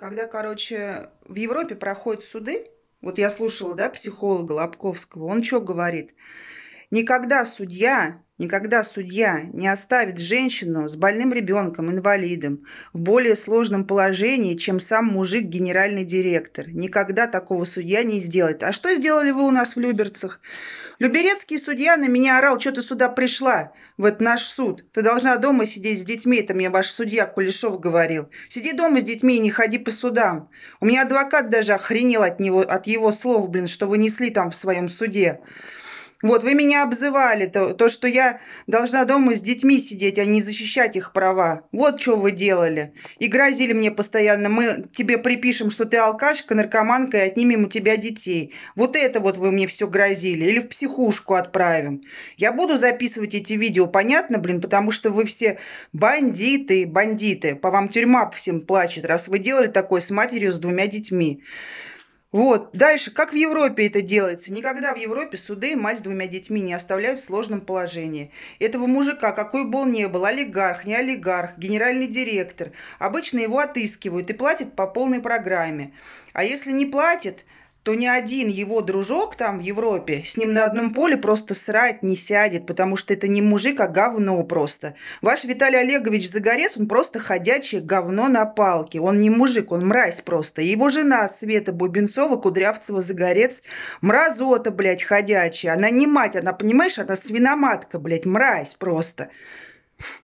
когда, короче, в Европе проходят суды, вот я слушала, да, психолога Лобковского, он что говорит? Никогда судья Никогда судья не оставит женщину с больным ребенком, инвалидом, в более сложном положении, чем сам мужик генеральный директор. Никогда такого судья не сделает. А что сделали вы у нас в Люберцах? Люберецкий судья на меня орал, что ты сюда пришла, в этот наш суд. Ты должна дома сидеть с детьми, это мне ваш судья Кулешов говорил. Сиди дома с детьми и не ходи по судам. У меня адвокат даже охренел от него, от его слов, блин, что вы несли там в своем суде. Вот, вы меня обзывали, то, то, что я должна дома с детьми сидеть, а не защищать их права. Вот что вы делали. И грозили мне постоянно, мы тебе припишем, что ты алкашка, наркоманка и отнимем у тебя детей. Вот это вот вы мне все грозили. Или в психушку отправим. Я буду записывать эти видео, понятно, блин, потому что вы все бандиты, бандиты. По вам тюрьма всем плачет, раз вы делали такое с матерью, с двумя детьми. Вот. Дальше, как в Европе это делается? Никогда в Европе суды мать с двумя детьми не оставляют в сложном положении. Этого мужика, какой бы он ни был, олигарх, не олигарх, генеральный директор, обычно его отыскивают и платят по полной программе. А если не платят, что ни один его дружок там в Европе с ним на одном поле просто срать не сядет, потому что это не мужик, а говно просто. Ваш Виталий Олегович Загорец, он просто ходячее говно на палке. Он не мужик, он мразь просто. его жена Света Бубенцова, Кудрявцева, Загорец, мразота, блядь, ходячая. Она не мать, она, понимаешь, она свиноматка, блядь, мразь просто.